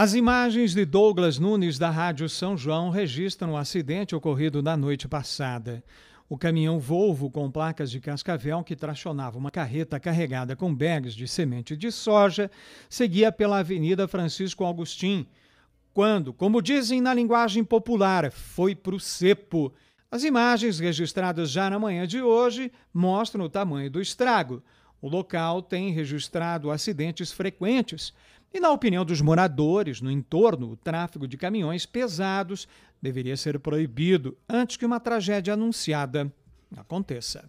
As imagens de Douglas Nunes da Rádio São João registram o acidente ocorrido na noite passada. O caminhão Volvo com placas de cascavel que tracionava uma carreta carregada com bags de semente de soja seguia pela Avenida Francisco Augustin quando, como dizem na linguagem popular, foi pro cepo. As imagens registradas já na manhã de hoje mostram o tamanho do estrago. O local tem registrado acidentes frequentes e, na opinião dos moradores no entorno, o tráfego de caminhões pesados deveria ser proibido antes que uma tragédia anunciada aconteça.